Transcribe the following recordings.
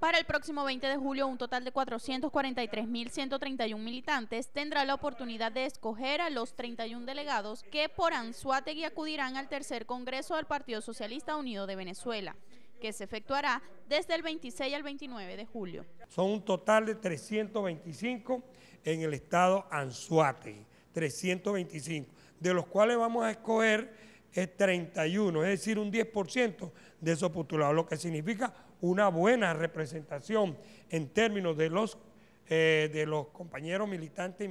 Para el próximo 20 de julio, un total de 443.131 militantes tendrá la oportunidad de escoger a los 31 delegados que por Anzuategui acudirán al tercer Congreso del Partido Socialista Unido de Venezuela, que se efectuará desde el 26 al 29 de julio. Son un total de 325 en el estado Anzuategui, 325, de los cuales vamos a escoger es 31, es decir, un 10% de esos postulados, lo que significa una buena representación en términos de los, eh, de los compañeros militantes,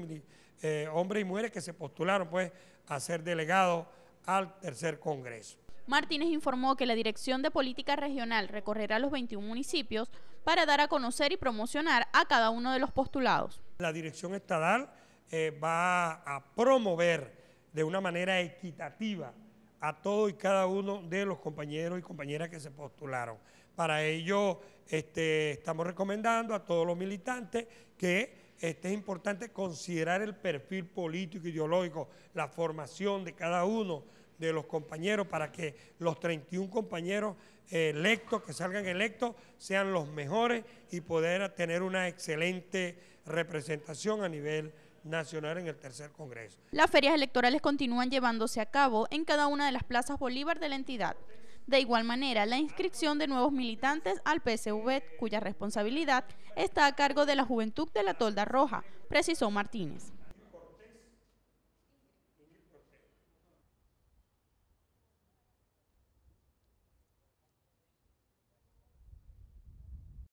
eh, hombres y mujeres que se postularon pues, a ser delegados al tercer Congreso. Martínez informó que la Dirección de Política Regional recorrerá los 21 municipios para dar a conocer y promocionar a cada uno de los postulados. La Dirección Estadal eh, va a promover de una manera equitativa a todos y cada uno de los compañeros y compañeras que se postularon. Para ello, este, estamos recomendando a todos los militantes que este, es importante considerar el perfil político, ideológico, la formación de cada uno de los compañeros para que los 31 compañeros electos, que salgan electos, sean los mejores y poder tener una excelente representación a nivel Nacional en el tercer Congreso. Las ferias electorales continúan llevándose a cabo en cada una de las plazas Bolívar de la entidad. De igual manera, la inscripción de nuevos militantes al PSV, cuya responsabilidad está a cargo de la Juventud de la Tolda Roja, precisó Martínez.